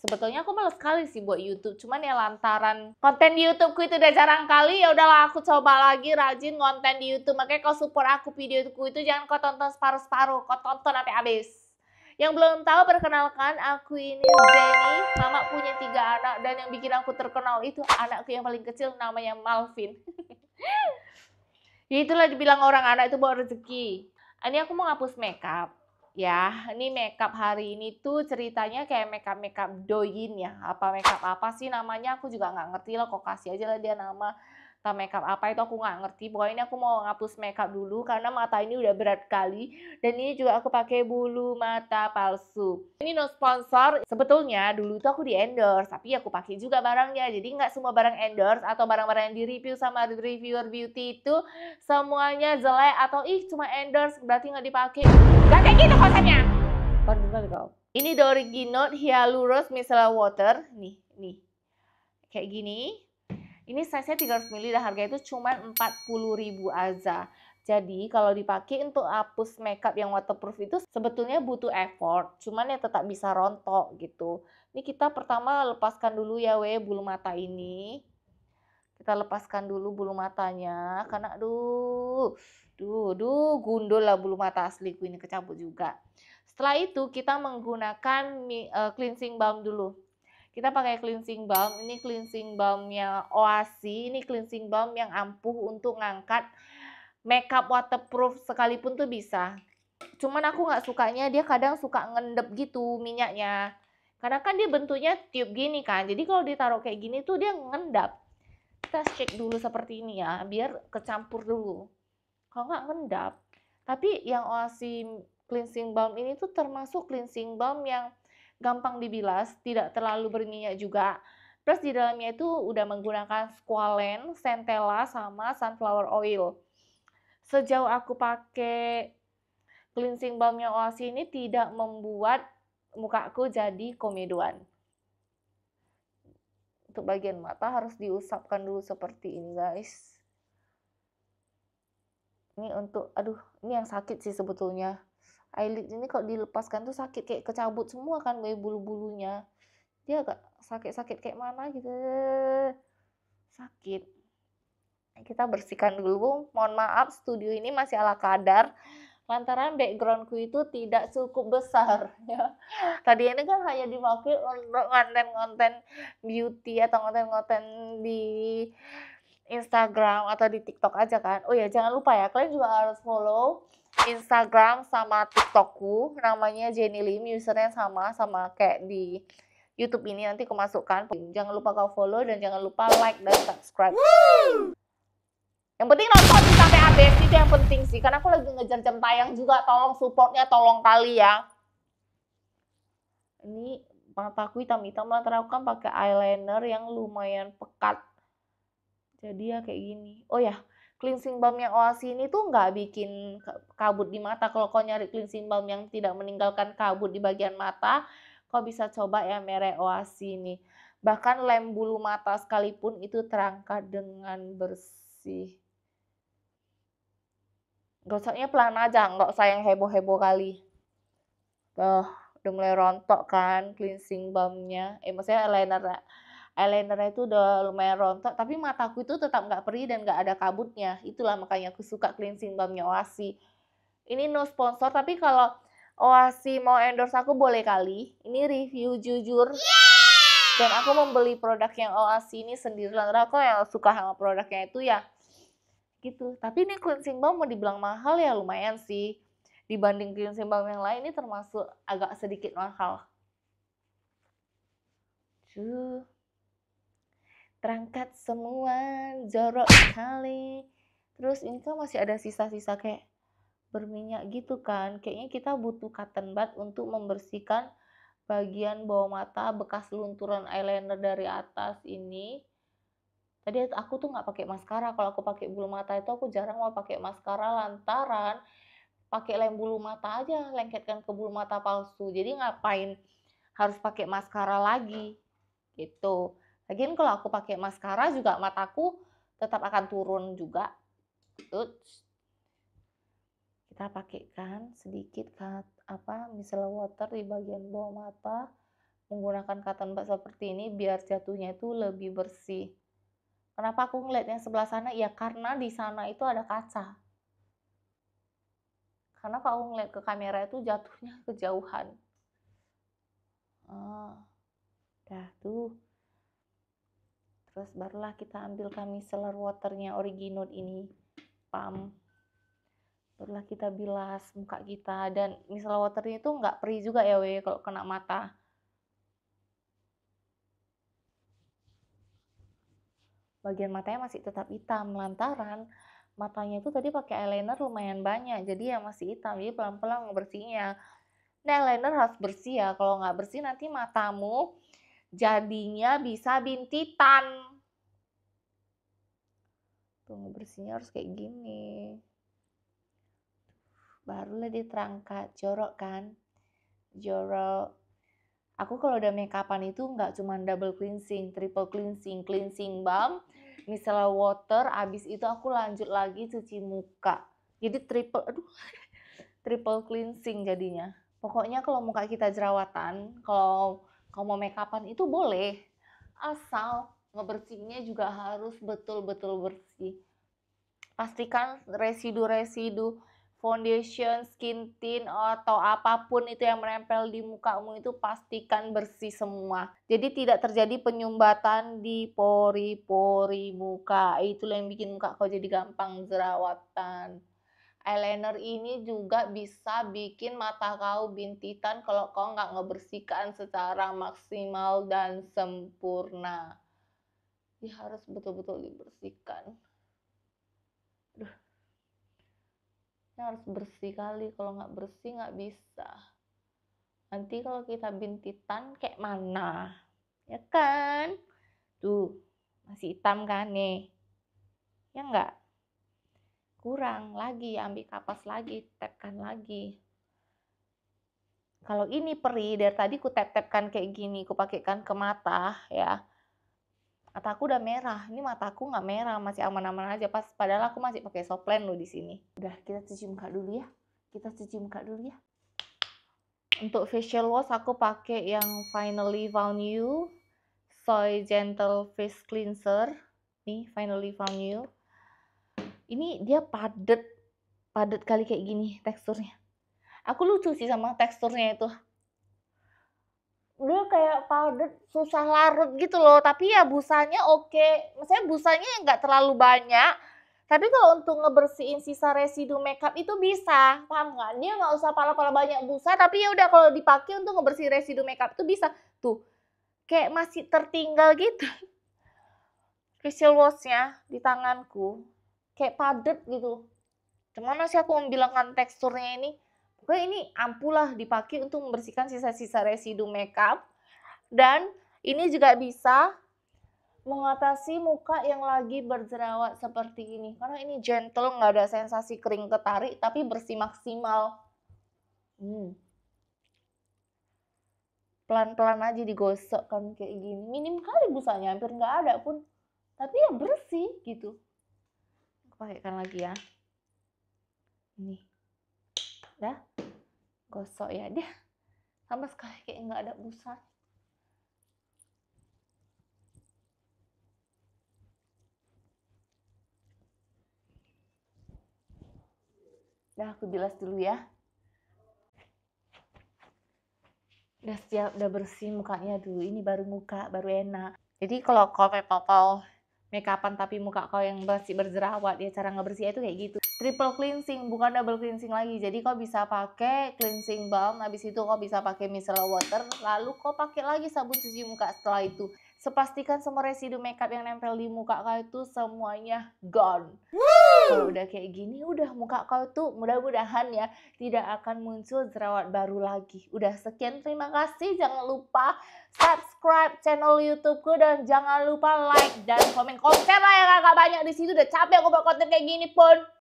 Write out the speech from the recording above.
sebetulnya aku males sekali sih buat YouTube cuman ya lantaran konten di YouTubeku itu udah jarang kali ya udahlah aku coba lagi rajin konten di YouTube makanya kau support aku videoku itu jangan kau tonton separuh-separuh kau tonton sampai habis yang belum tahu perkenalkan aku ini Jenny, mama punya tiga anak dan yang bikin aku terkenal itu anakku yang paling kecil namanya Malvin. ya itulah dibilang orang anak itu bawa rezeki. Ini aku mau ngapus makeup ya. Ini makeup hari ini tuh ceritanya kayak makeup makeup doyin ya. Apa makeup apa sih namanya? Aku juga nggak ngerti loh Kok kasih aja lah dia nama entah makeup apa itu aku nggak ngerti pokoknya ini aku mau ngapus makeup dulu karena mata ini udah berat kali dan ini juga aku pakai bulu mata palsu ini no sponsor sebetulnya dulu tuh aku di endorse tapi aku pakai juga barangnya jadi nggak semua barang endorse atau barang-barang yang di review sama reviewer beauty itu semuanya jelek atau ih cuma endorse berarti nggak dipakai Gak kayak gitu konsepnya ini Dory ini Hyaluros Micellar Water nih nih kayak gini ini size-nya 300 ml dan harganya itu cuma 40.000 aja. Jadi kalau dipakai untuk hapus makeup yang waterproof itu sebetulnya butuh effort, cuman ya tetap bisa rontok gitu. Ini kita pertama lepaskan dulu ya we bulu mata ini. Kita lepaskan dulu bulu matanya karena aduh, duh, duh gundul lah bulu mata asliku ini kecabut juga. Setelah itu kita menggunakan eh, cleansing balm dulu. Kita pakai cleansing balm. Ini cleansing balmnya Oasi. Ini cleansing balm yang ampuh untuk ngangkat makeup waterproof sekalipun tuh bisa. Cuman aku nggak sukanya dia kadang suka ngendep gitu minyaknya. Karena kan dia bentuknya tube gini kan. Jadi kalau ditaruh kayak gini tuh dia ngendap. Kita cek dulu seperti ini ya, biar kecampur dulu. Kalau nggak ngendap. Tapi yang oasi cleansing balm ini tuh termasuk cleansing balm yang gampang dibilas, tidak terlalu berminyak juga. Plus di dalamnya itu udah menggunakan squalene, centella, sama sunflower oil. Sejauh aku pakai cleansing balmnya Oasi ini tidak membuat mukaku jadi komeduan. Untuk bagian mata harus diusapkan dulu seperti ini guys. Ini untuk, aduh ini yang sakit sih sebetulnya eyelid ini kalau dilepaskan tuh sakit kayak kecabut semua kan kayak bulu-bulunya dia agak sakit-sakit kayak mana gitu sakit kita bersihkan dulu mohon maaf studio ini masih ala kadar lantaran backgroundku itu tidak cukup besar ya tadi ini kan hanya dipakai untuk konten-konten beauty atau konten-konten di Instagram atau di TikTok aja kan. Oh ya, jangan lupa ya, kalian juga harus follow Instagram sama TikTokku. Namanya Jenny Lim, usernya sama sama kayak di YouTube ini nanti kemasukan. Jangan lupa kau follow dan jangan lupa like dan subscribe. Woo! Yang penting nonton sampai habis itu yang penting sih. Karena aku lagi ngejar jam tayang juga. Tolong supportnya, tolong kali ya. Ini mataku hitam-hitam lah. Terus kan pakai eyeliner yang lumayan pekat jadi ya kayak gini oh ya cleansing balm yang oasi ini tuh nggak bikin kabut di mata kalau kau nyari cleansing balm yang tidak meninggalkan kabut di bagian mata kau bisa coba ya merek oasi ini bahkan lem bulu mata sekalipun itu terangkat dengan bersih gosoknya pelan aja nggak sayang heboh heboh kali Oh, udah mulai rontok kan cleansing balmnya eh maksudnya eyeliner eyeliner itu udah lumayan rontok tapi mataku itu tetap nggak perih dan nggak ada kabutnya itulah makanya aku suka cleansing balmnya Oasi ini no sponsor tapi kalau Oasi mau endorse aku boleh kali ini review jujur yeah! dan aku membeli produk yang Oasi ini sendiri lah aku yang suka sama produknya itu ya gitu tapi ini cleansing balm mau dibilang mahal ya lumayan sih dibanding cleansing balm yang lain ini termasuk agak sedikit mahal Cuh terangkat semua jorok sekali terus ini kan masih ada sisa-sisa kayak berminyak gitu kan kayaknya kita butuh cotton bud untuk membersihkan bagian bawah mata bekas lunturan eyeliner dari atas ini tadi aku tuh nggak pakai maskara kalau aku pakai bulu mata itu aku jarang mau pakai maskara lantaran pakai lem bulu mata aja lengketkan ke bulu mata palsu jadi ngapain harus pakai maskara lagi gitu Lagian kalau aku pakai maskara juga mataku tetap akan turun juga. Uts. Kita pakaikan sedikit cut, apa micellar water di bagian bawah mata menggunakan cotton bud seperti ini biar jatuhnya itu lebih bersih. Kenapa aku ngeliat yang sebelah sana? Ya karena di sana itu ada kaca. Karena kalau aku ngeliat ke kamera itu jatuhnya kejauhan. Ah, dah tuh terus barulah kita ambil micellar waternya original ini pam. barulah kita bilas muka kita dan micellar waternya itu nggak perih juga ya we kalau kena mata bagian matanya masih tetap hitam lantaran matanya itu tadi pakai eyeliner lumayan banyak jadi ya masih hitam jadi pelan-pelan ngebersihnya. nah eyeliner harus bersih ya kalau nggak bersih nanti matamu jadinya bisa bintitan. Tuh ngebersihnya harus kayak gini. Barulah dia terangkat, jorok kan? Jorok. Aku kalau udah make upan itu nggak cuma double cleansing, triple cleansing, cleansing balm, misalnya water, abis itu aku lanjut lagi cuci muka. Jadi triple, aduh, triple cleansing jadinya. Pokoknya kalau muka kita jerawatan, kalau kalau mau make upan itu boleh, asal ngebersihnya juga harus betul-betul bersih. Pastikan residu-residu foundation, skin tint, atau apapun itu yang menempel di mukamu itu pastikan bersih semua. Jadi tidak terjadi penyumbatan di pori-pori muka. itu yang bikin muka kau jadi gampang jerawatan eyeliner ini juga bisa bikin mata kau bintitan kalau kau nggak ngebersihkan secara maksimal dan sempurna. Ini harus betul-betul dibersihkan. Duh, Ini harus bersih kali, kalau nggak bersih nggak bisa. Nanti kalau kita bintitan kayak mana? Ya kan? Tuh, masih hitam kan nih? Ya nggak? kurang lagi ambil kapas lagi tepkan lagi kalau ini perih dari tadi ku tap tapkan kayak gini ku pakaikan ke mata ya mataku udah merah ini mataku nggak merah masih aman-aman aja pas padahal aku masih pakai soplen loh di sini udah kita cuci muka dulu ya kita cuci muka dulu ya untuk facial wash aku pakai yang finally found you soy gentle face cleanser nih finally found you ini dia padet, padet kali kayak gini teksturnya aku lucu sih sama teksturnya itu dia kayak padet, susah larut gitu loh tapi ya busanya oke maksudnya busanya nggak terlalu banyak tapi kalau untuk ngebersihin sisa residu makeup itu bisa paham nggak dia nggak usah pala-pala banyak busa tapi ya udah kalau dipakai untuk ngebersih residu makeup itu bisa tuh kayak masih tertinggal gitu facial washnya di tanganku kayak padat gitu cuman sih aku membilangkan teksturnya ini pokoknya ini lah dipakai untuk membersihkan sisa-sisa residu makeup dan ini juga bisa mengatasi muka yang lagi berjerawat seperti ini karena ini gentle nggak ada sensasi kering ketarik tapi bersih maksimal hmm. pelan-pelan aja digosok kan kayak gini minim kali busanya hampir nggak ada pun tapi ya bersih gitu pakaikan lagi ya ini dah gosok ya dia sama sekali kayak nggak ada busa dah aku bilas dulu ya udah siap udah bersih mukanya dulu ini baru muka baru enak jadi kalau kopi mau makeupan tapi muka kau yang masih berjerawat ya cara ngebersihnya itu kayak gitu triple cleansing bukan double cleansing lagi jadi kau bisa pakai cleansing balm habis itu kau bisa pakai micellar water lalu kau pakai lagi sabun cuci muka setelah itu sepastikan semua residu makeup yang nempel di muka kau itu semuanya gone kalau udah kayak gini udah muka kau tuh mudah-mudahan ya tidak akan muncul jerawat baru lagi udah sekian terima kasih jangan lupa subscribe subscribe channel YouTubeku dan jangan lupa like dan komen. Konten lah ya kakak banyak di situ udah capek aku buat konten kayak gini pun.